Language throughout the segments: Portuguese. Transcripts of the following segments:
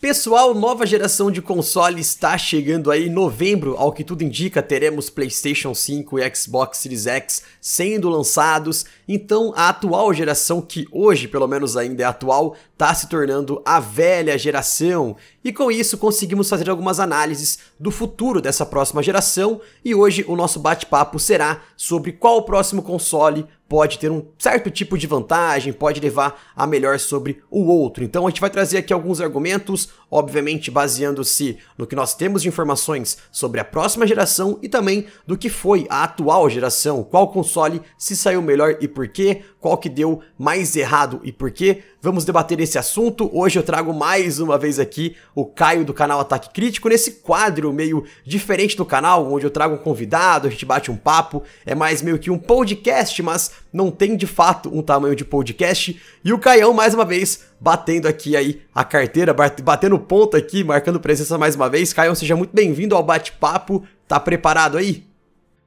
Pessoal, nova geração de console está chegando aí em novembro, ao que tudo indica, teremos PlayStation 5 e Xbox Series X sendo lançados. Então, a atual geração que hoje, pelo menos ainda é atual, está se tornando a velha geração. E com isso conseguimos fazer algumas análises do futuro dessa próxima geração, e hoje o nosso bate-papo será sobre qual o próximo console pode ter um certo tipo de vantagem, pode levar a melhor sobre o outro. Então a gente vai trazer aqui alguns argumentos, obviamente baseando-se no que nós temos de informações sobre a próxima geração e também do que foi a atual geração, qual console se saiu melhor e por quê, qual que deu mais errado e por quê. Vamos debater esse assunto. Hoje eu trago mais uma vez aqui o Caio do canal Ataque Crítico, nesse quadro meio diferente do canal, onde eu trago um convidado, a gente bate um papo, é mais meio que um podcast, mas não tem de fato um tamanho de podcast. E o Caião, mais uma vez, batendo aqui aí a carteira, batendo ponto aqui, marcando presença mais uma vez. Caião, seja muito bem-vindo ao bate-papo. Tá preparado aí?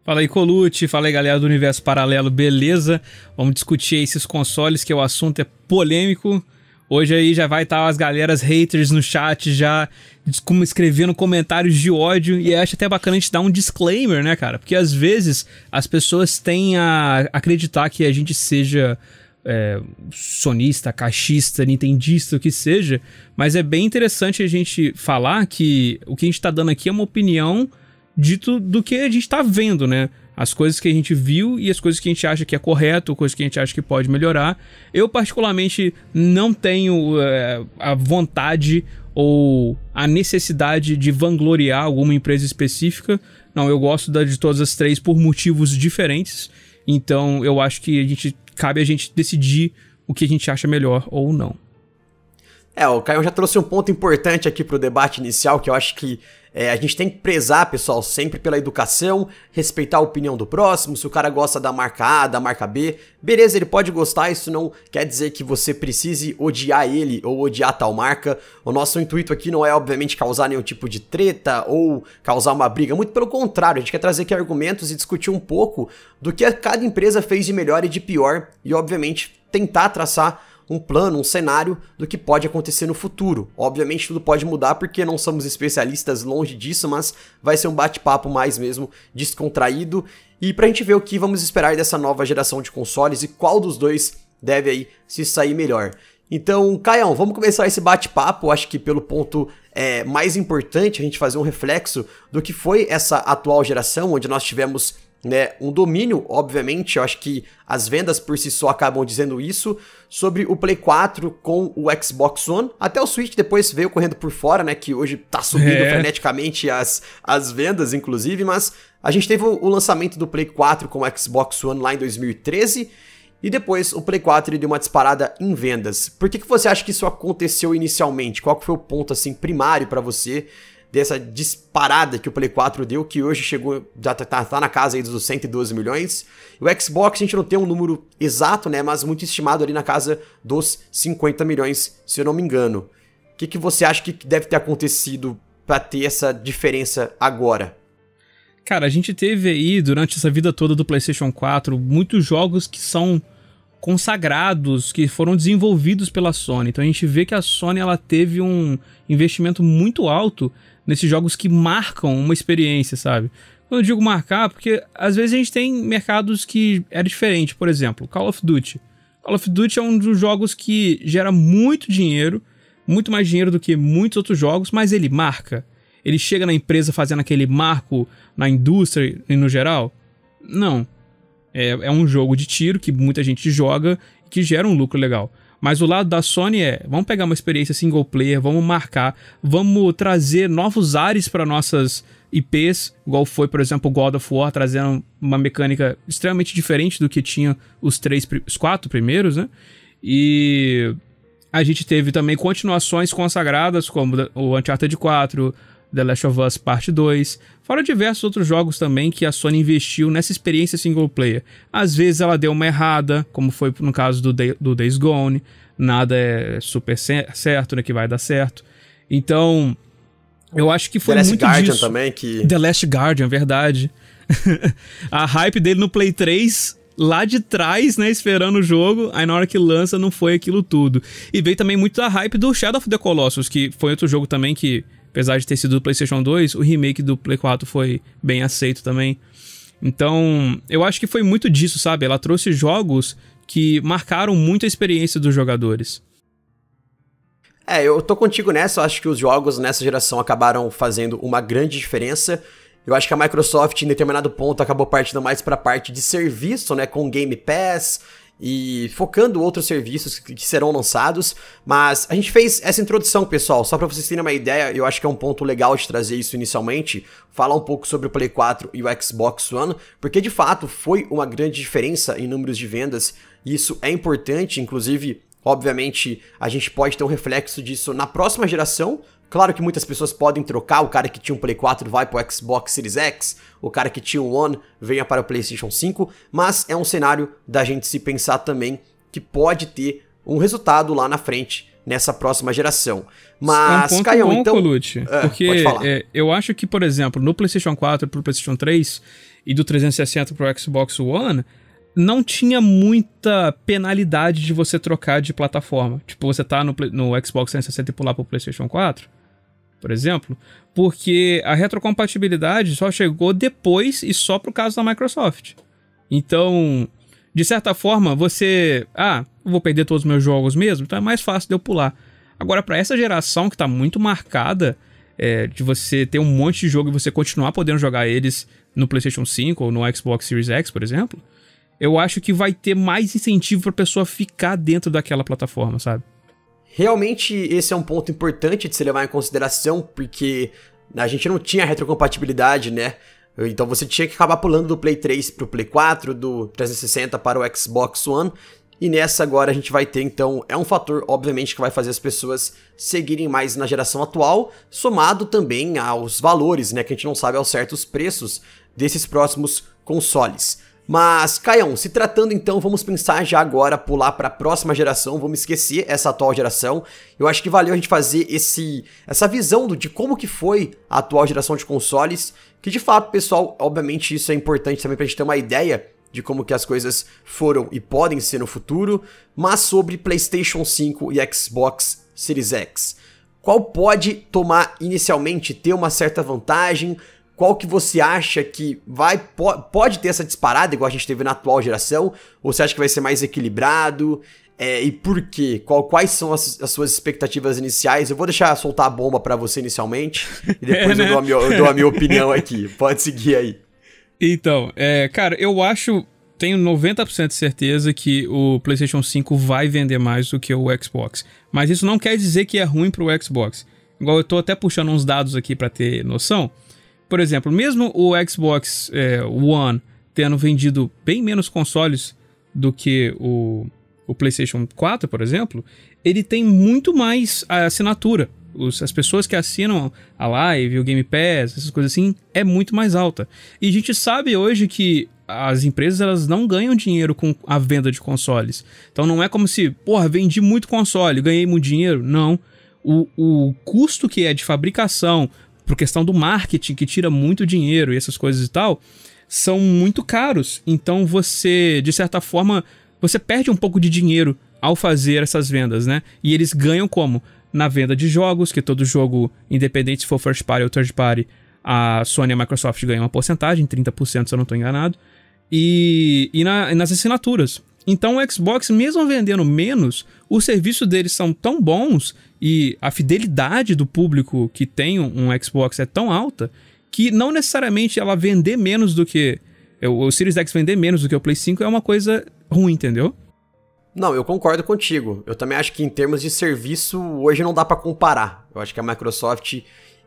Fala aí, Colucci. Fala aí, galera do Universo Paralelo, beleza? Vamos discutir esses consoles, que o assunto é polêmico. Hoje aí já vai estar tá as galeras haters no chat, já escrevendo comentários de ódio. E acho até bacana a gente dar um disclaimer, né, cara? Porque às vezes as pessoas têm a acreditar que a gente seja é, sonista, caixista, nintendista, o que seja. Mas é bem interessante a gente falar que o que a gente está dando aqui é uma opinião dito do que a gente está vendo, né? As coisas que a gente viu e as coisas que a gente acha que é correto, coisas que a gente acha que pode melhorar. Eu, particularmente, não tenho eh, a vontade ou a necessidade de vangloriar alguma empresa específica. Não, eu gosto da, de todas as três por motivos diferentes. Então, eu acho que a gente cabe a gente decidir o que a gente acha melhor ou não. É, o Caio já trouxe um ponto importante aqui para o debate inicial que eu acho que é, a gente tem que prezar, pessoal, sempre pela educação, respeitar a opinião do próximo. Se o cara gosta da marca A, da marca B, beleza, ele pode gostar, isso não quer dizer que você precise odiar ele ou odiar tal marca. O nosso intuito aqui não é, obviamente, causar nenhum tipo de treta ou causar uma briga, muito pelo contrário, a gente quer trazer aqui argumentos e discutir um pouco do que cada empresa fez de melhor e de pior e, obviamente, tentar traçar um plano, um cenário do que pode acontecer no futuro. Obviamente tudo pode mudar porque não somos especialistas longe disso, mas vai ser um bate-papo mais mesmo descontraído e pra gente ver o que vamos esperar dessa nova geração de consoles e qual dos dois deve aí se sair melhor. Então, Caião, vamos começar esse bate-papo, acho que pelo ponto é, mais importante, a gente fazer um reflexo do que foi essa atual geração, onde nós tivemos né, um domínio, obviamente, eu acho que as vendas por si só acabam dizendo isso, sobre o Play 4 com o Xbox One, até o Switch depois veio correndo por fora, né, que hoje tá subindo é. freneticamente as, as vendas, inclusive, mas a gente teve o, o lançamento do Play 4 com o Xbox One lá em 2013, e depois o Play 4 deu uma disparada em vendas. Por que, que você acha que isso aconteceu inicialmente? Qual foi o ponto assim primário para você dessa disparada que o Play 4 deu, que hoje chegou, já tá, tá, tá na casa aí dos 112 milhões. o Xbox a gente não tem um número exato, né, mas muito estimado ali na casa dos 50 milhões, se eu não me engano. O que, que você acha que deve ter acontecido para ter essa diferença agora? Cara, a gente teve aí, durante essa vida toda do PlayStation 4, muitos jogos que são consagrados que foram desenvolvidos pela Sony. Então a gente vê que a Sony ela teve um investimento muito alto nesses jogos que marcam uma experiência, sabe? Quando eu digo marcar, porque às vezes a gente tem mercados que era diferente, por exemplo, Call of Duty. Call of Duty é um dos jogos que gera muito dinheiro, muito mais dinheiro do que muitos outros jogos, mas ele marca. Ele chega na empresa fazendo aquele marco na indústria e no geral? Não. É, é um jogo de tiro que muita gente joga e que gera um lucro legal. Mas o lado da Sony é, vamos pegar uma experiência single player, vamos marcar, vamos trazer novos ares para nossas IPs, igual foi, por exemplo, God of War, trazendo uma mecânica extremamente diferente do que tinha os três, os quatro primeiros, né? E a gente teve também continuações consagradas, como o Uncharted 4, The Last of Us Parte 2, fora diversos outros jogos também que a Sony investiu nessa experiência single player. Às vezes ela deu uma errada, como foi no caso do, Day, do Days Gone, nada é super certo, né, que vai dar certo. Então, eu acho que foi The Last muito Guardian disso. também que The Last Guardian, verdade. a hype dele no Play 3 lá de trás, né, esperando o jogo, aí na hora que lança não foi aquilo tudo. E veio também muito a hype do Shadow of the Colossus, que foi outro jogo também que Apesar de ter sido do PlayStation 2, o remake do Play 4 foi bem aceito também. Então, eu acho que foi muito disso, sabe? Ela trouxe jogos que marcaram muito a experiência dos jogadores. É, eu tô contigo nessa, eu acho que os jogos nessa geração acabaram fazendo uma grande diferença. Eu acho que a Microsoft, em determinado ponto, acabou partindo mais para a parte de serviço, né? Com Game Pass, e focando outros serviços que serão lançados, mas a gente fez essa introdução, pessoal, só para vocês terem uma ideia, eu acho que é um ponto legal de trazer isso inicialmente, falar um pouco sobre o Play 4 e o Xbox One, porque de fato foi uma grande diferença em números de vendas, e isso é importante, inclusive Obviamente, a gente pode ter um reflexo disso na próxima geração, Claro que muitas pessoas podem trocar, o cara que tinha um Play 4 vai para o Xbox Series X, o cara que tinha o One venha para o PlayStation 5, mas é um cenário da gente se pensar também que pode ter um resultado lá na frente nessa próxima geração. Mas, é um Caião, então, Colucci, ah, porque é, eu acho que, por exemplo, no PlayStation 4 para o PlayStation 3 e do 360 para o Xbox One, não tinha muita penalidade de você trocar de plataforma. Tipo, você tá no, no Xbox 360 e pular pro PlayStation 4, por exemplo, porque a retrocompatibilidade só chegou depois e só pro caso da Microsoft. Então, de certa forma, você, ah, vou perder todos os meus jogos mesmo, então é mais fácil de eu pular. Agora, para essa geração que está muito marcada é, de você ter um monte de jogo e você continuar podendo jogar eles no PlayStation 5 ou no Xbox Series X, por exemplo, eu acho que vai ter mais incentivo para pessoa ficar dentro daquela plataforma, sabe? Realmente esse é um ponto importante de se levar em consideração, porque a gente não tinha retrocompatibilidade, né? Então você tinha que acabar pulando do Play 3 para o Play 4, do 360 para o Xbox One. E nessa agora a gente vai ter, então, é um fator, obviamente, que vai fazer as pessoas seguirem mais na geração atual, somado também aos valores, né? Que a gente não sabe aos certos preços desses próximos consoles. Mas, Caião, se tratando então, vamos pensar já agora, pular para a próxima geração, vamos esquecer essa atual geração. Eu acho que valeu a gente fazer esse essa visão do, de como que foi a atual geração de consoles, que de fato, pessoal, obviamente isso é importante também para a gente ter uma ideia de como que as coisas foram e podem ser no futuro, mas sobre PlayStation 5 e Xbox Series X. Qual pode tomar inicialmente ter uma certa vantagem, qual que você acha que vai po pode ter essa disparada igual a gente teve na atual geração? Ou você acha que vai ser mais equilibrado? É, e por quê? Qual, quais são as, as, suas expectativas iniciais? Eu vou deixar soltar a bomba para você inicialmente e depois é, né? eu, dou a minha, eu dou a minha opinião aqui. Pode seguir aí. Então, é, cara, eu acho tenho 90% de certeza que o PlayStation 5 vai vender mais do que o Xbox. Mas isso não quer dizer que é ruim para o Xbox. Igual eu estou até puxando uns dados aqui para ter noção por exemplo, mesmo o Xbox é, One tendo vendido bem menos consoles do que o, o PlayStation 4, por exemplo, ele tem muito mais a assinatura. Os, as pessoas que assinam a live, o Game Pass, essas coisas assim, é muito mais alta. E a gente sabe hoje que as empresas elas não ganham dinheiro com a venda de consoles. Então não é como se, porra, vendi muito console, ganhei muito dinheiro. Não. O, o custo que é de fabricação, por questão do marketing, que tira muito dinheiro e essas coisas e tal, são muito caros. Então você, de certa forma, você perde um pouco de dinheiro ao fazer essas vendas, né? E eles ganham como? Na venda de jogos, que todo jogo, independente se for first party ou third party, a Sony e a Microsoft ganham uma porcentagem, 30% se eu não estou enganado, e, e, na, e nas assinaturas. Então o Xbox, mesmo vendendo menos, os serviços deles são tão bons e a fidelidade do público que tem um, Xbox é tão alta que não necessariamente ela vender menos do que. É, o, o Series X vender menos do que o Play 5 é uma coisa ruim, entendeu? Não, eu concordo contigo. Eu também acho que em termos de serviço, hoje não dá para comparar. Eu acho que a Microsoft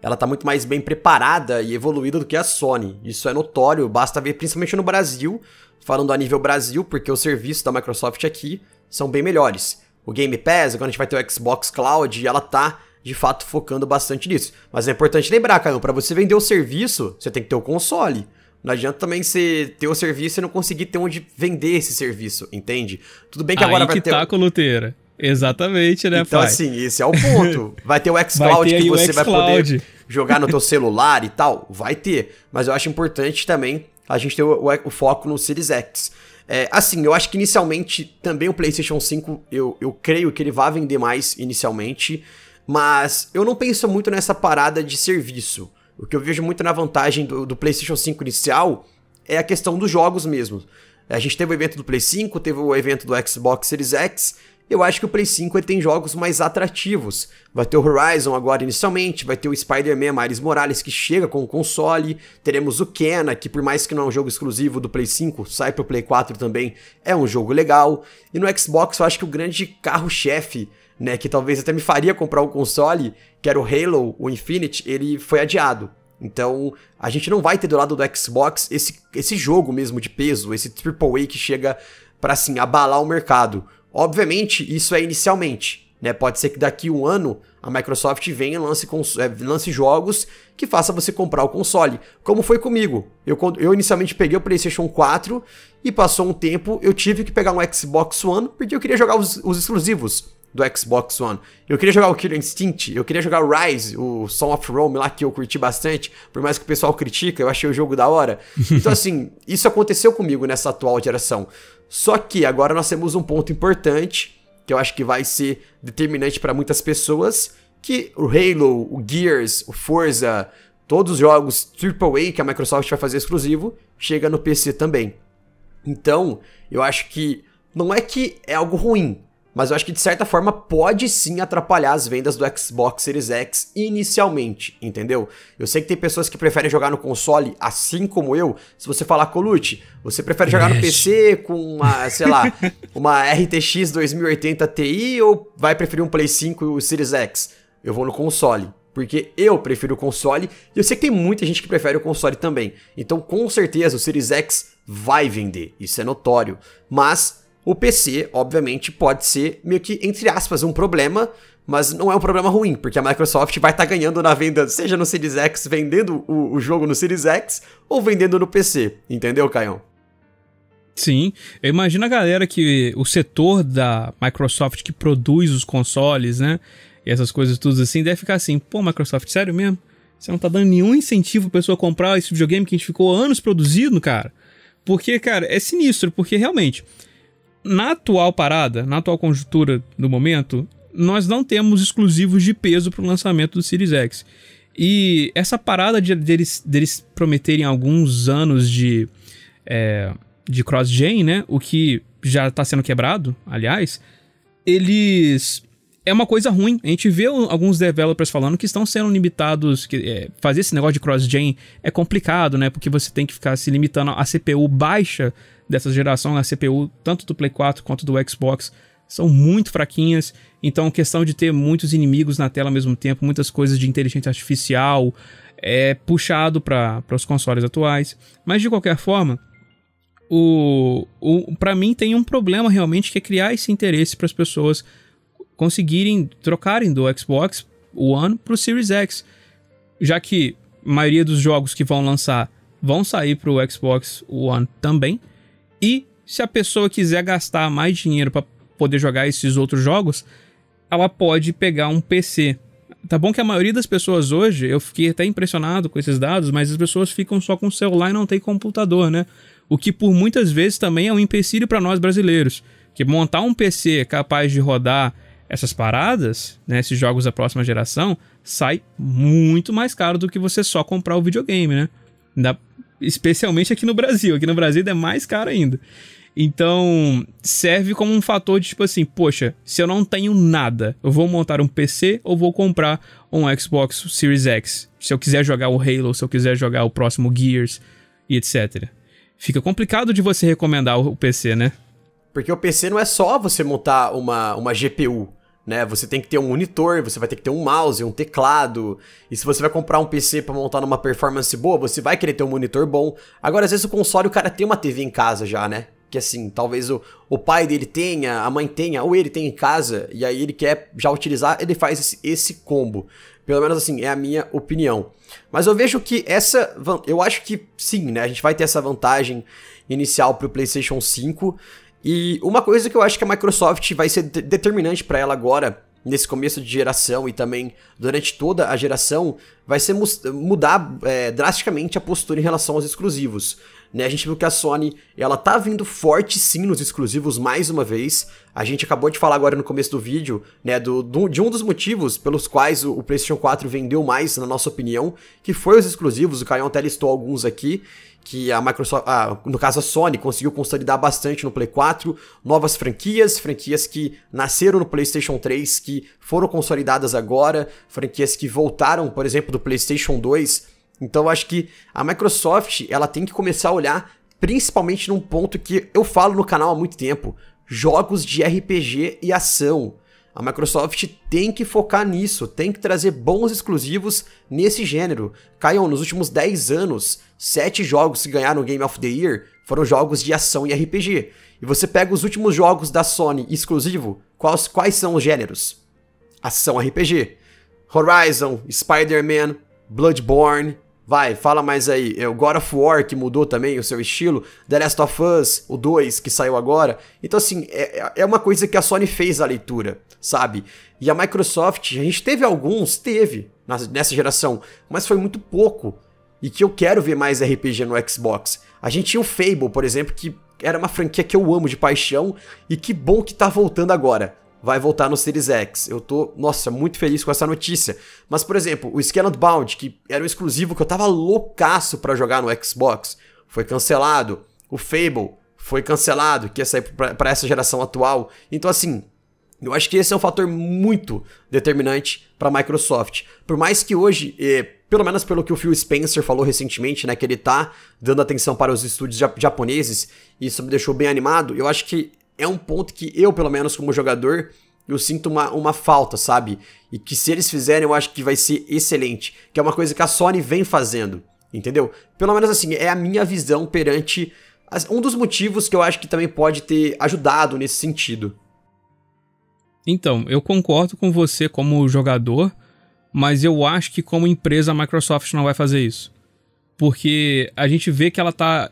ela tá muito mais bem preparada e evoluída do que a Sony. Isso é notório, basta ver principalmente no Brasil, falando a nível Brasil, porque os serviços da Microsoft aqui são bem melhores o Game Pass, agora a gente vai ter o Xbox Cloud, e ela tá de fato focando bastante nisso. Mas é importante lembrar, Caio, para você vender o serviço, você tem que ter o console. Não adianta também você ter o serviço e não conseguir ter onde vender esse serviço, entende? Tudo bem que Aí agora vai que ter. Tá com luteira. Exatamente, né, Então, pai? assim, esse é o ponto. Vai ter o xCloud que você vai poder jogar no teu celular e tal? Vai ter. Mas eu acho importante também a gente ter o, o, o foco no Series X. É, assim, eu acho que inicialmente também o PlayStation 5, eu, eu creio que ele vá vender mais inicialmente, mas eu não penso muito nessa parada de serviço. O que eu vejo muito na vantagem do, do PlayStation 5 inicial é a questão dos jogos mesmo. A gente teve o evento do Play 5, teve o evento do Xbox Series X, eu acho que o Play 5 tem jogos mais atrativos. Vai ter o Horizon agora inicialmente, vai ter o Spider-Man Miles Morales que chega com o console, teremos o Kena, que por mais que não é um jogo exclusivo do Play 5, sai pro Play 4 também, é um jogo legal. E no Xbox eu acho que o grande carro-chefe, né, que talvez até me faria comprar o um console, que era o Halo, o Infinite, ele foi adiado. Então, a gente não vai ter do lado do Xbox esse, esse jogo mesmo de peso, esse AAA que chega para assim abalar o mercado. Obviamente, isso é inicialmente. Né? Pode ser que daqui um ano a Microsoft venha e lance, é, lance jogos que faça você comprar o console. Como foi comigo. Eu, eu inicialmente peguei o PlayStation 4 e passou um tempo eu tive que pegar um Xbox One porque eu queria jogar os, os exclusivos do Xbox One. Eu queria jogar o Killer Instinct, eu queria jogar o Rise, o Song of Rome lá que eu curti bastante, por mais que o pessoal critica, eu achei o jogo da hora. Então assim, isso aconteceu comigo nessa atual geração. Só que agora nós temos um ponto importante, que eu acho que vai ser determinante para muitas pessoas, que o Halo, o Gears, o Forza, todos os jogos AAA que a Microsoft vai fazer exclusivo, chega no PC também. Então, eu acho que não é que é algo ruim, mas eu acho que de certa forma pode sim atrapalhar as vendas do Xbox Series X inicialmente, entendeu? Eu sei que tem pessoas que preferem jogar no console, assim como eu. Se você falar, Colute, você prefere jogar no PC com uma, sei lá, uma RTX 2080 Ti ou vai preferir um Play 5 e o Series X? Eu vou no console. Porque eu prefiro o console e eu sei que tem muita gente que prefere o console também. Então, com certeza, o Series X vai vender, isso é notório. Mas o PC, obviamente, pode ser meio que, entre aspas, um problema, mas não é um problema ruim, porque a Microsoft vai estar tá ganhando na venda, seja no Series X vendendo o, o, jogo no Series X ou vendendo no PC, entendeu, Caião? Sim, imagina a galera que o setor da Microsoft que produz os consoles, né? E essas coisas tudo assim, deve ficar assim, pô, Microsoft, sério mesmo? Você não tá dando nenhum incentivo pra pessoa comprar esse videogame que a gente ficou anos produzindo, cara? Porque, cara, é sinistro, porque realmente na atual parada, na atual conjuntura do momento, nós não temos exclusivos de peso para o lançamento do Series X. E essa parada de, deles, deles prometerem alguns anos de, é, de cross-gen, né? O que já está sendo quebrado, aliás. Eles é uma coisa ruim. A gente vê alguns developers falando que estão sendo limitados, que é, fazer esse negócio de cross-gen é complicado, né? Porque você tem que ficar se limitando a CPU baixa dessa geração, a CPU tanto do Play 4 quanto do Xbox são muito fraquinhas, então questão de ter muitos inimigos na tela ao mesmo tempo, muitas coisas de inteligência artificial é puxado para os consoles atuais. Mas de qualquer forma, o, o para mim tem um problema realmente que é criar esse interesse para as pessoas conseguirem trocarem do Xbox One para o Series X, já que a maioria dos jogos que vão lançar vão sair para o Xbox One também. E se a pessoa quiser gastar mais dinheiro para poder jogar esses outros jogos, ela pode pegar um PC. Tá bom que a maioria das pessoas hoje, eu fiquei até impressionado com esses dados, mas as pessoas ficam só com o celular e não tem computador, né? O que por muitas vezes também é um empecilho para nós brasileiros, que montar um PC capaz de rodar essas paradas, né, esses jogos da próxima geração, sai muito mais caro do que você só comprar o videogame, né? Ainda especialmente aqui no Brasil. Aqui no Brasil é mais caro ainda. Então, serve como um fator de tipo assim, poxa, se eu não tenho nada, eu vou montar um PC ou vou comprar um Xbox Series X, se eu quiser jogar o Halo, se eu quiser jogar o próximo Gears e etc. Fica complicado de você recomendar o PC, né? Porque o PC não é só você montar uma, uma GPU né? Você tem que ter um monitor, você vai ter que ter um mouse, um teclado. E se você vai comprar um PC para montar numa performance boa, você vai querer ter um monitor bom. Agora, às vezes o console, o cara tem uma TV em casa já, né? Que assim, talvez o, o pai dele tenha, a mãe tenha, ou ele tem em casa, e aí ele quer já utilizar, ele faz esse, esse combo. Pelo menos assim, é a minha opinião. Mas eu vejo que essa. Eu acho que sim, né? A gente vai ter essa vantagem inicial para o PlayStation 5. E uma coisa que eu acho que a Microsoft vai ser de determinante para ela agora, nesse começo de geração e também durante toda a geração, vai ser mu mudar é, drasticamente a postura em relação aos exclusivos. Né? A gente viu que a Sony ela tá vindo forte sim nos exclusivos mais uma vez. A gente acabou de falar agora no começo do vídeo, né, do, do de um dos motivos pelos quais o, o, PlayStation 4 vendeu mais, na nossa opinião, que foi os exclusivos. O Caio até listou alguns aqui que a Microsoft, no caso a Sony, conseguiu consolidar bastante no Play 4, novas franquias, franquias que nasceram no PlayStation 3, que foram consolidadas agora, franquias que voltaram, por exemplo, do PlayStation 2. Então acho que a Microsoft, ela tem que começar a olhar principalmente num ponto que eu falo no canal há muito tempo, jogos de RPG e ação. A Microsoft tem que focar nisso, tem que trazer bons exclusivos nesse gênero. Caiam, nos últimos 10 anos, 7 jogos que ganharam o Game of the Year foram jogos de ação e RPG. E você pega os últimos jogos da Sony exclusivo, quais, quais são os gêneros? Ação RPG. Horizon, Spider-Man, Bloodborne, Vai, fala mais aí. É o God of War, que mudou também o seu estilo. The Last of Us, o 2, que saiu agora. Então, assim, é, é, é uma coisa que a Sony fez a leitura, sabe? E a Microsoft, a gente teve alguns, teve, nessa geração. Mas foi muito pouco. E que eu quero ver mais RPG no Xbox. A gente tinha o Fable, por exemplo, que era uma franquia que eu amo de paixão. E que bom que tá voltando agora vai voltar no Series X. Eu tô, nossa, muito feliz com essa notícia. Mas, por exemplo, o Scaled Bound, que era um exclusivo que eu tava loucaço para jogar no Xbox, foi cancelado. O Fable foi cancelado, que ia sair para essa geração atual. Então, assim, eu acho que esse é um fator muito determinante para a Microsoft. Por mais que hoje, eh, pelo menos pelo que o Phil Spencer falou recentemente, né, que ele tá dando atenção para os estúdios japoneses, isso me deixou bem animado. Eu acho que é um ponto que eu, pelo menos como jogador, eu sinto uma, uma falta, sabe? E que se eles fizerem, eu acho que vai ser excelente. Que é uma coisa que a Sony vem fazendo, entendeu? Pelo menos assim, é a minha visão perante. As, um dos motivos que eu acho que também pode ter ajudado nesse sentido. Então, eu concordo com você como jogador, mas eu acho que como empresa a Microsoft não vai fazer isso. Porque a gente vê que ela tá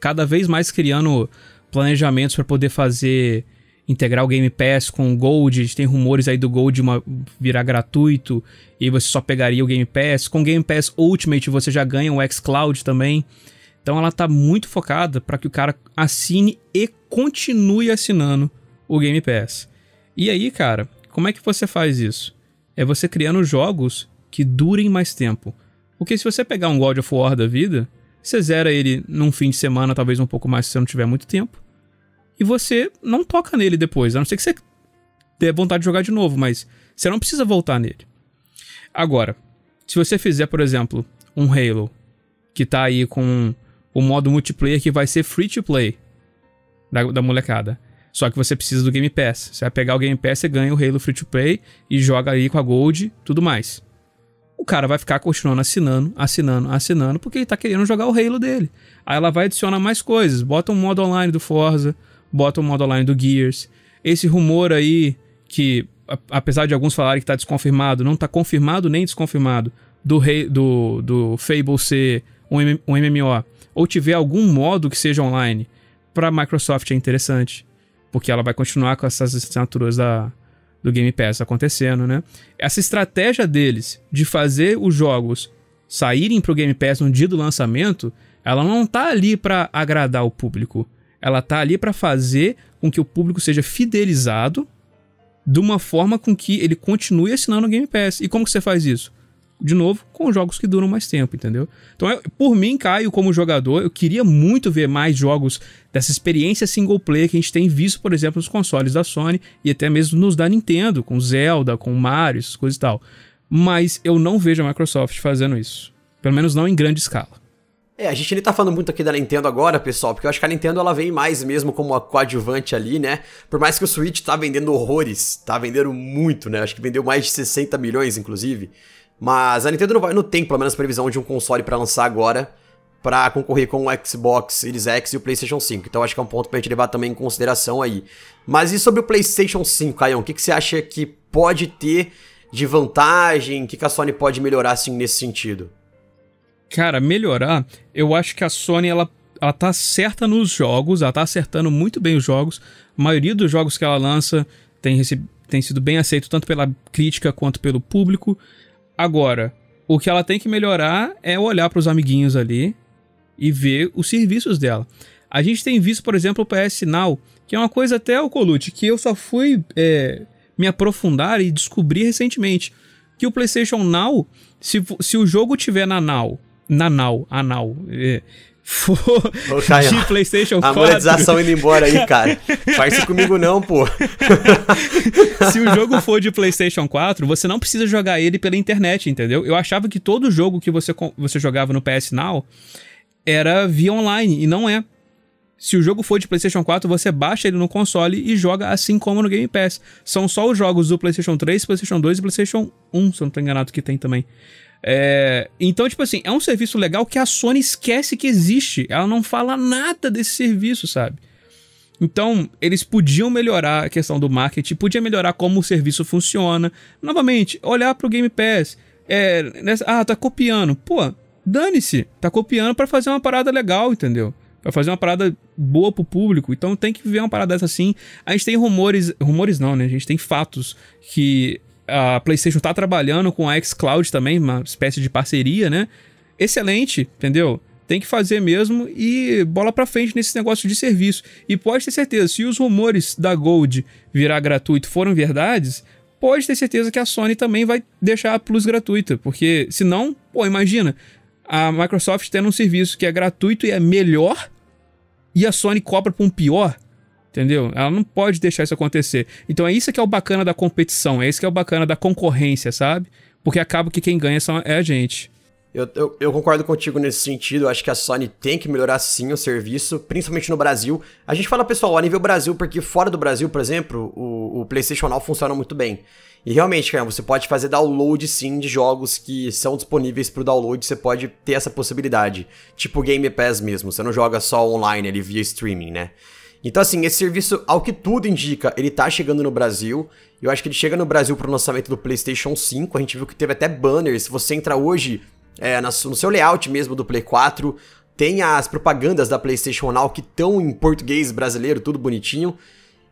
cada vez mais criando planejamentos para poder fazer integrar o Game Pass com o Gold, tem rumores aí do Gold uma, virar gratuito e você só pegaria o Game Pass. Com o Game Pass Ultimate você já ganha o xCloud também. Então ela tá muito focada para que o cara assine e continue assinando o Game Pass. E aí, cara, como é que você faz isso? É você criando jogos que durem mais tempo. Porque se você pegar um God of War da vida, você zera ele num fim de semana, talvez um pouco mais se você não tiver muito tempo e você não toca nele depois, a não ser que você dê vontade de jogar de novo, mas você não precisa voltar nele. Agora, se você fizer, por exemplo, um Halo que tá aí com o modo multiplayer que vai ser free to play da, da molecada. Só que você precisa do Game Pass. Você vai pegar o Game Pass, você ganha o Halo Free to Play e joga aí com a Gold tudo mais. O cara vai ficar continuando assinando, assinando, assinando, porque ele tá querendo jogar o Halo dele. Aí ela vai adicionar mais coisas, bota um modo online do Forza, bota o modo online do Gears. Esse rumor aí, que apesar de alguns falarem que tá desconfirmado, não tá confirmado nem desconfirmado, do, rei, do, do Fable ser um, um MMO, ou tiver algum modo que seja online, pra Microsoft é interessante. Porque ela vai continuar com essas assinaturas da, do Game Pass acontecendo, né? Essa estratégia deles de fazer os jogos saírem pro Game Pass no dia do lançamento, ela não tá ali para agradar o público. Ela tá ali para fazer com que o público seja fidelizado de uma forma com que ele continue assinando o Game Pass. E como que você faz isso? De novo, com jogos que duram mais tempo, entendeu? Então, eu, por mim, Caio, como jogador, eu queria muito ver mais jogos dessa experiência single player que a gente tem visto, por exemplo, nos consoles da Sony e até mesmo nos da Nintendo, com Zelda, com Mario, essas coisas e tal. Mas eu não vejo a Microsoft fazendo isso. Pelo menos não em grande escala. É, a gente nem tá falando muito aqui da Nintendo agora, pessoal, porque eu acho que a Nintendo ela vem mais mesmo como a coadjuvante ali, né? Por mais que o Switch tá vendendo horrores, tá vendendo muito, né? Acho que vendeu mais de 60 milhões, inclusive. Mas a Nintendo não, vai, não tem, pelo menos, previsão de um console para lançar agora para concorrer com o Xbox Series X e o PlayStation 5. Então acho que é um ponto pra gente levar também em consideração aí. Mas e sobre o PlayStation 5, Caião? O que, que você acha que pode ter de vantagem? O que, que a Sony pode melhorar, assim, nesse sentido? Cara, melhorar, eu acho que a Sony ela ela tá certa nos jogos, ela tá acertando muito bem os jogos. A maioria dos jogos que ela lança tem, tem sido bem aceito tanto pela crítica quanto pelo público. Agora, o que ela tem que melhorar é olhar para os amiguinhos ali e ver os serviços dela. A gente tem visto, por exemplo, o PS Now, que é uma coisa até o Colute, que eu só fui é, me aprofundar e descobrir recentemente. Que o PlayStation Now, se, se o jogo tiver na Now Nanau, Anal. É, for de PlayStation 4. A monetização indo embora aí, cara. Faz isso comigo não, pô. Se o jogo for de PlayStation 4, você não precisa jogar ele pela internet, entendeu? Eu achava que todo jogo que você, você jogava no PS Now era via online, e não é. Se o jogo for de PlayStation 4, você baixa ele no console e joga assim como no Game Pass. São só os jogos do PlayStation 3, PlayStation 2 e PlayStation 1, se eu não tô enganado, que tem também. É, então, tipo assim, é um serviço legal que a Sony esquece que existe. Ela não fala nada desse serviço, sabe? Então, eles podiam melhorar a questão do marketing, podia melhorar como o serviço funciona. Novamente, olhar pro Game Pass. É, nessa, ah, tá copiando. Pô, dane-se. Tá copiando para fazer uma parada legal, entendeu? Pra fazer uma parada boa pro público. Então tem que ver uma parada dessa assim. A gente tem rumores. Rumores não, né? A gente tem fatos que a PlayStation tá trabalhando com a xCloud também, uma espécie de parceria, né? Excelente, entendeu? Tem que fazer mesmo e bola para frente nesse negócio de serviço. E pode ter certeza, se os rumores da Gold virar gratuito foram verdades, pode ter certeza que a Sony também vai deixar a Plus gratuita, porque senão, pô, imagina, a Microsoft tendo um serviço que é gratuito e é melhor e a Sony cobra pra um pior. Entendeu? Ela não pode deixar isso acontecer. Então é isso que é o bacana da competição, é isso que é o bacana da concorrência, sabe? Porque acaba que quem ganha é a gente. Eu, eu, eu, concordo contigo nesse sentido. Eu acho que a Sony tem que melhorar sim o serviço, principalmente no Brasil. A gente fala, pessoal, a nível Brasil, porque fora do Brasil, por exemplo, o, o PlayStation Now funciona muito bem. E realmente, cara, você pode fazer download sim de jogos que são disponíveis para o download, você pode ter essa possibilidade. Tipo Game Pass mesmo, você não joga só online ali via streaming, né? Então, assim, esse serviço, ao que tudo indica, ele tá chegando no Brasil. Eu acho que ele chega no Brasil pro lançamento do PlayStation 5. A gente viu que teve até banner. Se você entra hoje é, no seu layout mesmo do Play 4, tem as propagandas da PlayStation Now que estão em português brasileiro, tudo bonitinho.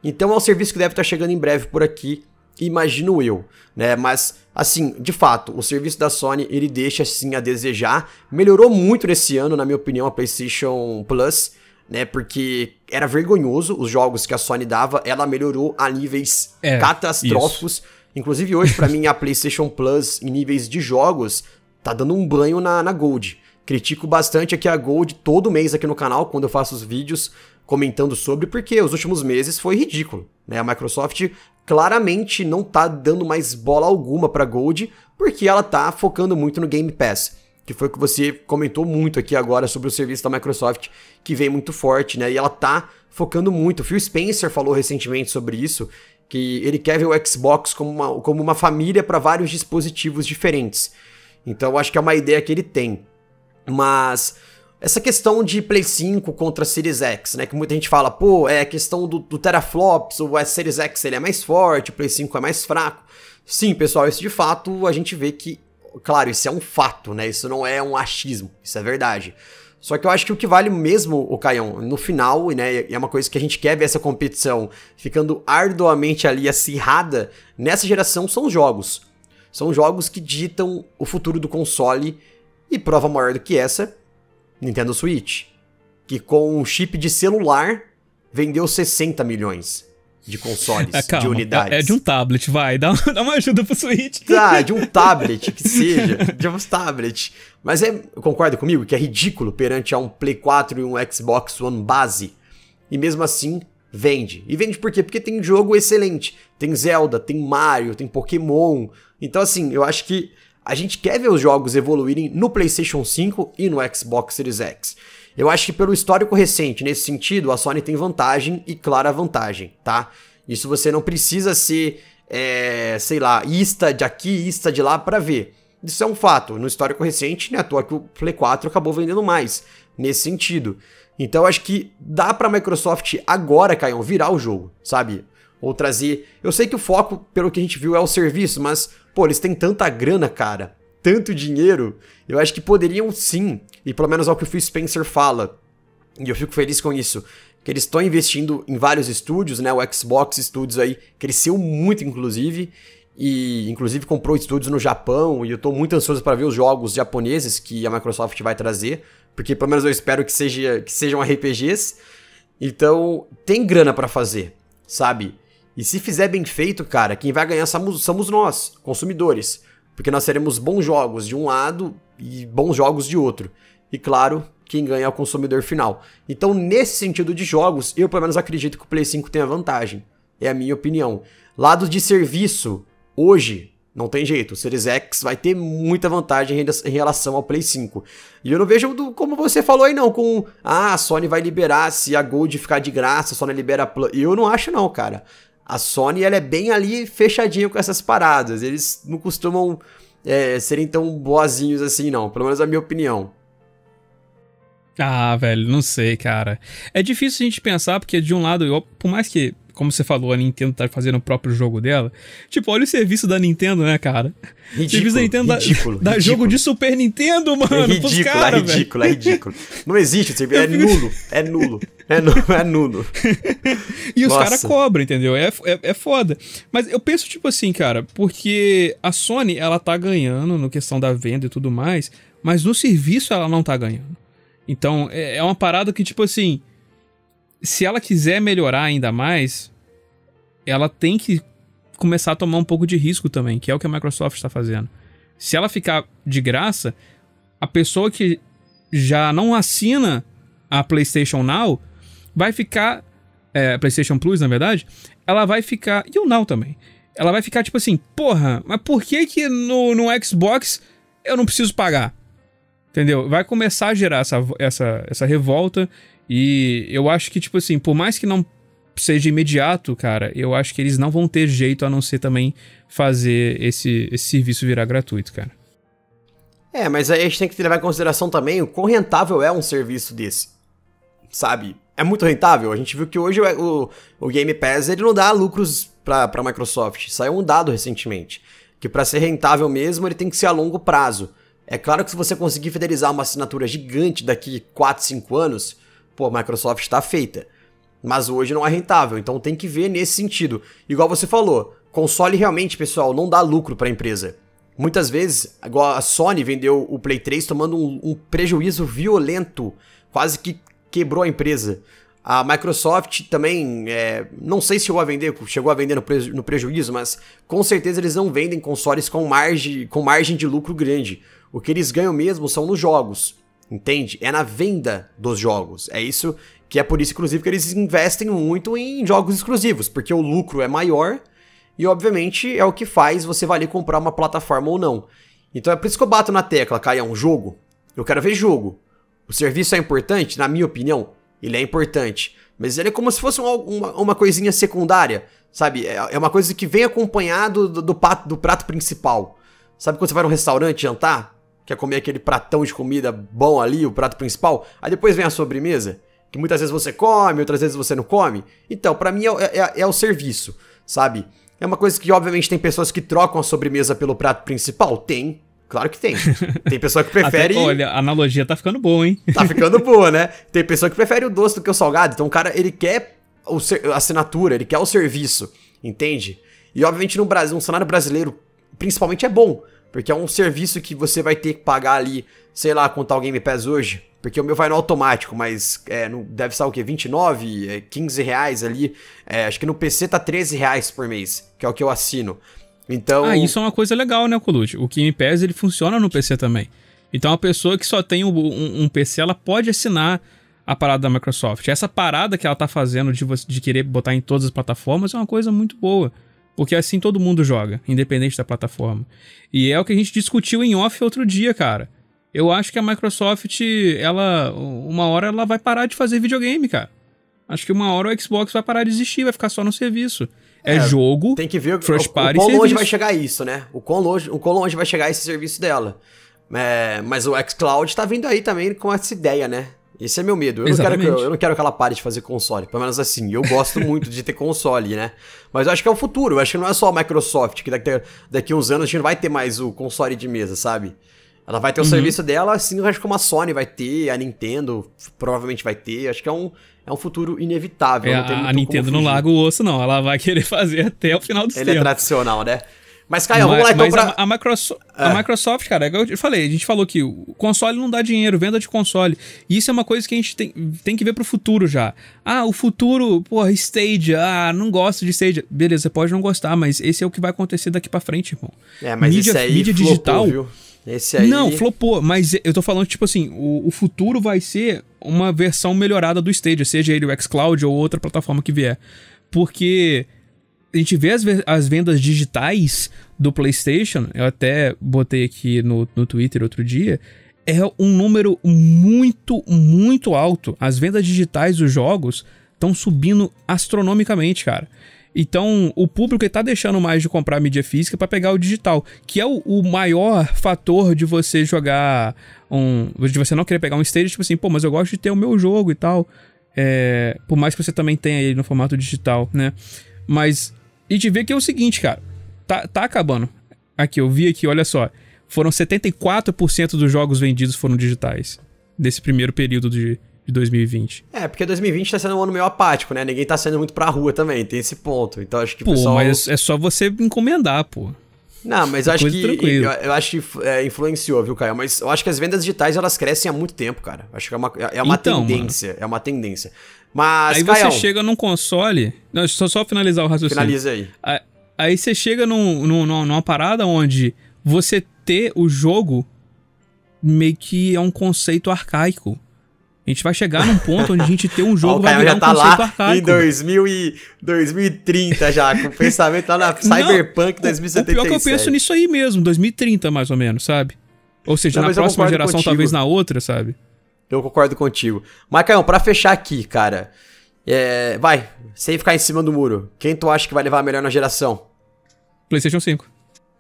Então é um serviço que deve estar tá chegando em breve por aqui, imagino eu, né? Mas assim, de fato, o serviço da Sony ele deixa assim a desejar. Melhorou muito nesse ano, na minha opinião, a PlayStation Plus né? Porque era vergonhoso os jogos que a Sony dava, ela melhorou a níveis é, catastróficos. Isso. Inclusive hoje, para mim, a PlayStation Plus, em níveis de jogos, tá dando um banho na, na Gold. Critico bastante aqui a Gold todo mês aqui no canal, quando eu faço os vídeos comentando sobre, porque os últimos meses foi ridículo. Né? A Microsoft claramente não tá dando mais bola alguma para Gold, porque ela tá focando muito no Game Pass que foi o que você comentou muito aqui agora sobre o serviço da Microsoft, que vem muito forte, né? E ela tá focando muito. O Phil Spencer falou recentemente sobre isso, que ele quer ver o Xbox como uma, como uma família para vários dispositivos diferentes. Então, eu acho que é uma ideia que ele tem. Mas essa questão de Play 5 contra Series X, né? Que muita gente fala, pô, é a questão do, do teraflops, o é Series X ele é mais forte, o Play 5 é mais fraco. Sim, pessoal, isso de fato a gente vê que claro, isso é um fato, né? Isso não é um achismo, isso é verdade. Só que eu acho que o que vale mesmo, o Caião, no final, né, e é uma coisa que a gente quer ver essa competição ficando arduamente ali acirrada, nessa geração são os jogos. São jogos que ditam o futuro do console e prova maior do que essa, Nintendo Switch, que com um chip de celular vendeu 60 milhões de consoles, ah, de unidades. É, é de um tablet, vai, dá, dá uma ajuda pro Switch. Tá, de um tablet, que seja, de um tablet. Mas é, concorda comigo que é ridículo perante a um Play 4 e um Xbox One base. E mesmo assim, vende. E vende por quê? Porque tem jogo excelente. Tem Zelda, tem Mario, tem Pokémon. Então, assim, eu acho que a gente quer ver os jogos evoluírem no PlayStation 5 e no Xbox Series X. Eu acho que pelo histórico recente, nesse sentido, a Sony tem vantagem e clara vantagem, tá? Isso você não precisa ser, é, sei lá, ista de aqui, ista de lá para ver. Isso é um fato. No histórico recente, né, à toa que o Play 4 acabou vendendo mais, nesse sentido. Então acho que dá pra Microsoft agora, Caio, virar o jogo, sabe? Ou trazer. Eu sei que o foco, pelo que a gente viu, é o serviço, mas, pô, eles têm tanta grana, cara tanto dinheiro, eu acho que poderiam sim, e pelo menos é o que o Phil Spencer fala, e eu fico feliz com isso, que eles estão investindo em vários estúdios, né? O Xbox Studios aí cresceu muito, inclusive, e inclusive comprou estúdios no Japão, e eu estou muito ansioso para ver os jogos japoneses que a Microsoft vai trazer, porque pelo menos eu espero que, seja, que sejam RPGs. Então, tem grana para fazer, sabe? E se fizer bem feito, cara, quem vai ganhar somos, somos nós, consumidores. Porque nós teremos bons jogos de um lado e bons jogos de outro. E claro, quem ganha é o consumidor final. Então, nesse sentido de jogos, eu pelo menos acredito que o Play 5 tem a vantagem. É a minha opinião. Lado de serviço, hoje, não tem jeito. O Series X vai ter muita vantagem em relação ao Play 5. E eu não vejo do, como você falou aí, não, com. Ah, a Sony vai liberar se a Gold ficar de graça, a Sony libera. A Eu não acho, não, cara. A Sony ela é bem ali fechadinha com essas paradas. Eles não costumam é, serem tão boazinhos assim, não. Pelo menos a minha opinião. Ah, velho, não sei, cara. É difícil a gente pensar, porque de um lado, eu, por mais que como você falou, a Nintendo tá fazendo o próprio jogo dela. Tipo, olha o serviço da Nintendo, né, cara? Ridículo, serviço da Nintendo dá, ridículo, da ridículo. jogo de Super Nintendo, mano, é ridículo, cara, é ridículo, véio. é ridículo. Não existe, é nulo, é nulo, é nulo, é nulo. e os caras cobram, entendeu? É, é, é foda. Mas eu penso, tipo assim, cara, porque a Sony, ela tá ganhando no questão da venda e tudo mais, mas no serviço ela não tá ganhando. Então, é, é uma parada que, tipo assim se ela quiser melhorar ainda mais, ela tem que começar a tomar um pouco de risco também, que é o que a Microsoft está fazendo. Se ela ficar de graça, a pessoa que já não assina a PlayStation Now vai ficar. É, PlayStation Plus, na verdade, ela vai ficar. E o Now também. Ela vai ficar tipo assim: porra, mas por que que no, no Xbox eu não preciso pagar? Entendeu? Vai começar a gerar essa, essa, essa revolta e eu acho que, tipo assim, por mais que não seja imediato, cara, eu acho que eles não vão ter jeito a não ser também fazer esse, esse serviço virar gratuito, cara. É, mas aí a gente tem que levar em consideração também o quão rentável é um serviço desse. Sabe? É muito rentável. A gente viu que hoje o, o Game Pass ele não dá lucros pra, pra Microsoft. Saiu um dado recentemente. Que para ser rentável mesmo, ele tem que ser a longo prazo. É claro que se você conseguir fidelizar uma assinatura gigante daqui 4, 5 anos, pô, a Microsoft está feita. Mas hoje não é rentável, então tem que ver nesse sentido. Igual você falou, console realmente, pessoal, não dá lucro para a empresa. Muitas vezes, igual a Sony vendeu o Play 3 tomando um, um prejuízo violento, quase que quebrou a empresa. A Microsoft também, é, não sei se chegou a vender, chegou a vender no, preju no, prejuízo, mas com certeza eles não vendem consoles com margem, com margem de lucro grande. O que eles ganham mesmo são nos jogos entende? É na venda dos jogos. É isso que é por isso, inclusive, que eles investem muito em jogos exclusivos, porque o lucro é maior e, obviamente, é o que faz você valer comprar uma plataforma ou não. Então é por isso que eu bato na tecla, cara, é um jogo. Eu quero ver jogo. O serviço é importante? Na minha opinião, ele é importante. Mas ele é como se fosse uma, uma, uma coisinha secundária, sabe? É, é, uma coisa que vem acompanhado do, do, pato, do prato principal. Sabe quando você vai num restaurante jantar? quer comer aquele pratão de comida bom ali, o prato principal, aí depois vem a sobremesa, que muitas vezes você come, outras vezes você não come. Então, para mim é, é, é, é o serviço, sabe? É uma coisa que, obviamente, tem pessoas que trocam a sobremesa pelo prato principal? Tem, Claro que tem. Tem pessoa que prefere. Até, olha, a analogia tá ficando boa, hein? tá ficando boa, né? Tem pessoa que prefere o doce do que o salgado. Então o cara, ele quer o a assinatura, ele quer o serviço, entende? E obviamente no Brasil, um cenário brasileiro, principalmente é bom. Porque é um serviço que você vai ter que pagar ali, sei lá, quanto tá o Game Pass hoje. Porque o meu vai no automático, mas é, no, deve estar o quê? 29, é, 15 reais ali. É, acho que no PC tá 13 reais por mês, que é o que eu assino. Então... Ah, isso é uma coisa legal, né, Colucci? O Game Pass, ele funciona no PC também. Então, uma pessoa que só tem um, um, um PC, ela pode assinar a parada da Microsoft. Essa parada que ela tá fazendo de, de querer botar em todas as plataformas é uma coisa muito boa. Porque assim todo mundo joga, independente da plataforma. E é o que a gente discutiu em off outro dia, cara. Eu acho que a Microsoft, ela, uma hora ela vai parar de fazer videogame, cara. Acho que uma hora o Xbox vai parar de existir, vai ficar só no serviço. É, é jogo, tem que ver o, first party o, quão longe vai chegar isso, né? O quão longe, o quão longe vai chegar esse serviço dela. É, mas o xCloud tá vindo aí também com essa ideia, né? Esse é meu medo. Eu não, quero que, eu não quero que ela pare de fazer console. Pelo menos assim, eu gosto muito de ter console, né? Mas eu acho que é o futuro. Eu acho que não é só a Microsoft, que daqui, daqui uns anos a gente não vai ter mais o console de mesa, sabe? Ela vai ter o uhum. serviço dela, assim, acho que uma Sony vai ter, a Nintendo provavelmente vai ter. Acho que é um, é um futuro inevitável. É, a Nintendo não larga o osso, não. Ela vai querer fazer até o final do Ele Ele é tradicional, né? Mas, Caio, vamos lá então pra... a, a, Microsoft, é. a Microsoft, cara, eu falei, a gente falou que o console não dá dinheiro, venda de console. E isso é uma coisa que a gente tem, tem que ver pro futuro já. Ah, o futuro, porra, Stadia, ah, não gosto de Stadia. Beleza, você pode não gostar, mas esse é o que vai acontecer daqui pra frente, irmão. É, mas mídia, aí mídia flopou, digital... Viu? Esse aí... Não, flopou, mas eu tô falando, tipo assim, o, o futuro vai ser uma versão melhorada do Stadia, seja ele o xCloud ou outra plataforma que vier. Porque a gente vê as, as vendas digitais do PlayStation, eu até botei aqui no, no Twitter outro dia, é um número muito, muito alto. As vendas digitais dos jogos estão subindo astronomicamente, cara. Então, o público está deixando mais de comprar mídia física para pegar o digital, que é o, o, maior fator de você jogar um. de você não querer pegar um stage, tipo assim, pô, mas eu gosto de ter o meu jogo e tal. É, por mais que você também tenha ele no formato digital, né? Mas e de ver que é o seguinte, cara. Tá, tá acabando. Aqui, eu vi aqui, olha só. Foram 74% dos jogos vendidos foram digitais. Desse primeiro período de, de 2020. É, porque 2020 tá sendo um ano meio apático, né? Ninguém tá saindo muito pra rua também, tem esse ponto. Então acho que pô, o pessoal... mas é só você encomendar, pô. Não, mas eu acho, que, eu, eu acho que é, influenciou, viu, Caio? Mas eu acho que as vendas digitais elas crescem há muito tempo, cara. Acho que é uma, é, é uma então, tendência. Mano. É uma tendência. Mas. Aí Caião, você chega num console. Não, só, só finalizar o raciocínio. Finaliza aí. Aí, aí você chega num, num, numa parada onde você ter o jogo meio que é um conceito arcaico. A gente vai chegar num ponto onde a gente ter um jogo vai virar já tá um conceito lá arcaico. Em 2000 e 2030 já, com o pensamento lá na Cyberpunk Não, 2077. O pior é que eu penso nisso aí mesmo, 2030 mais ou menos, sabe? Ou seja, Não, na próxima geração, contigo. talvez na outra, sabe? Eu concordo contigo. Mas, Para pra fechar aqui, cara. É, vai, sem ficar em cima do muro. Quem tu acha que vai levar a melhor na geração? PlayStation 5.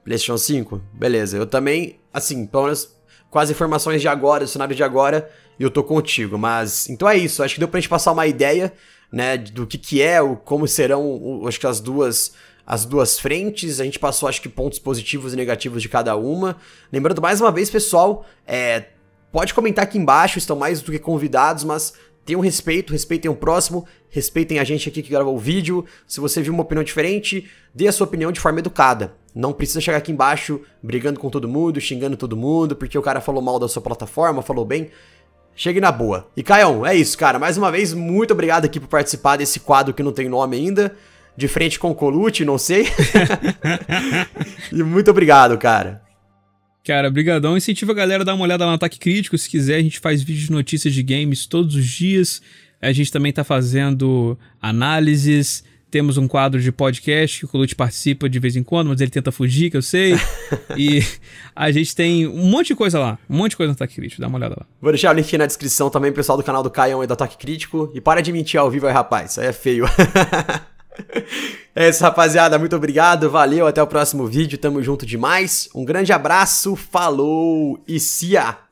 PlayStation 5? Beleza. Eu também, assim, pelo menos com as informações de agora, o cenário de agora, eu tô contigo. Mas, então é isso. Acho que deu pra gente passar uma ideia, né, do que que é, o, como serão, acho que as duas as duas frentes, a gente passou acho que pontos positivos e negativos de cada uma. Lembrando mais uma vez, pessoal, é, Pode comentar aqui embaixo, estão mais do que convidados, mas tenham respeito, respeitem o próximo, respeitem a gente aqui que gravou o vídeo. Se você viu uma opinião diferente, dê a sua opinião de forma educada. Não precisa chegar aqui embaixo brigando com todo mundo, xingando todo mundo, porque o cara falou mal da sua plataforma, falou bem. Chegue na boa. E Caião, é isso, cara. Mais uma vez, muito obrigado aqui por participar desse quadro que não tem nome ainda. De frente com o Colute, não sei. e muito obrigado, cara. Cara, brigadão. Incentiva a galera a dar uma olhada lá no Ataque Crítico, se quiser. A gente faz vídeos de notícias de games todos os dias. A gente também tá fazendo análises. Temos um quadro de podcast que o Colute participa de vez em quando, mas ele tenta fugir, que eu sei. e a gente tem um monte de coisa lá. Um monte de coisa no Ataque Crítico. Dá uma olhada lá. Vou deixar o link na descrição também, pessoal do canal do Caio e do Ataque Crítico. E para de mentir ao vivo aí, rapaz. Isso aí é feio. É isso, rapaziada. Muito obrigado, valeu. Até o próximo vídeo. Tamo junto demais. Um grande abraço, falou e cia!